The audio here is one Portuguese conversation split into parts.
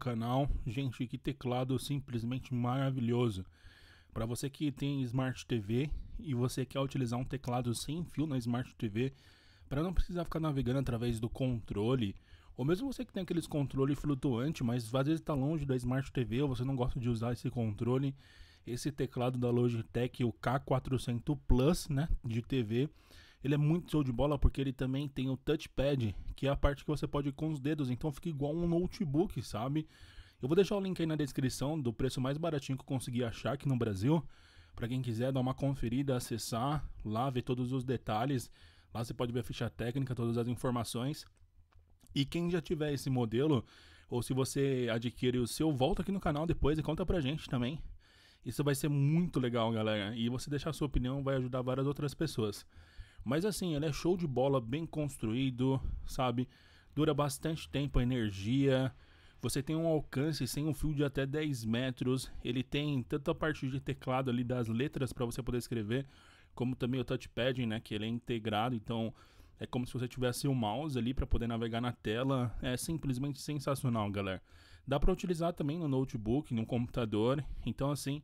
canal. Gente, que teclado simplesmente maravilhoso. Para você que tem Smart TV e você quer utilizar um teclado sem fio na Smart TV, para não precisar ficar navegando através do controle, ou mesmo você que tem aqueles controles flutuantes, mas às vezes está longe da Smart TV ou você não gosta de usar esse controle, esse teclado da Logitech, o K400 Plus, né, de TV, ele é muito show de bola porque ele também tem o touchpad, que é a parte que você pode ir com os dedos, então fica igual um notebook, sabe? Eu vou deixar o link aí na descrição do preço mais baratinho que eu consegui achar aqui no Brasil. Para quem quiser dar uma conferida, acessar lá, ver todos os detalhes. Lá você pode ver a ficha técnica, todas as informações. E quem já tiver esse modelo, ou se você adquire o seu, volta aqui no canal depois e conta pra gente também. Isso vai ser muito legal, galera. E você deixar a sua opinião vai ajudar várias outras pessoas. Mas assim, ele é show de bola, bem construído, sabe? Dura bastante tempo a energia. Você tem um alcance sem um fio de até 10 metros. Ele tem tanto a parte de teclado ali das letras para você poder escrever, como também o touchpad, né? Que ele é integrado, então é como se você tivesse o um mouse ali para poder navegar na tela. É simplesmente sensacional, galera. Dá para utilizar também no notebook, no computador. Então, assim,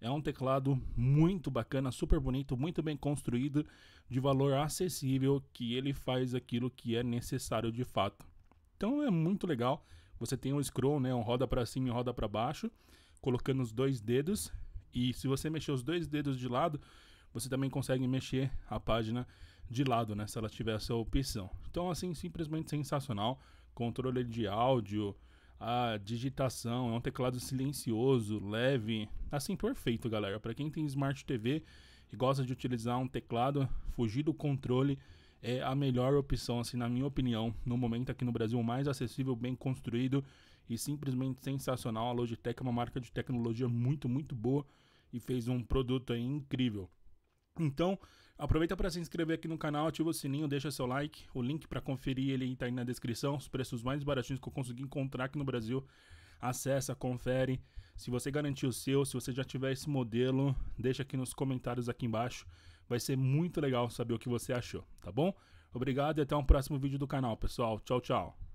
é um teclado muito bacana, super bonito, muito bem construído, de valor acessível, que ele faz aquilo que é necessário de fato. Então é muito legal. Você tem um scroll, né, um roda para cima e roda para baixo, colocando os dois dedos. E se você mexer os dois dedos de lado, você também consegue mexer a página de lado, né, se ela tiver essa opção. Então assim, simplesmente sensacional. Controle de áudio, a digitação, é um teclado silencioso, leve, assim perfeito, galera. Para quem tem Smart TV e gosta de utilizar um teclado, fugir do controle é a melhor opção, assim, na minha opinião, no momento aqui no Brasil, mais acessível, bem construído e simplesmente sensacional. A Logitech é uma marca de tecnologia muito, muito boa e fez um produto aí incrível. Então, Aproveita para se inscrever aqui no canal, ativa o sininho, deixa seu like. O link para conferir ele está aí na descrição. Os preços mais baratinhos que eu consegui encontrar aqui no Brasil. Acessa, confere. Se você garantiu o seu, se você já tiver esse modelo, deixa aqui nos comentários aqui embaixo. Vai ser muito legal saber o que você achou, tá bom? Obrigado e até um próximo vídeo do canal, pessoal. Tchau, tchau.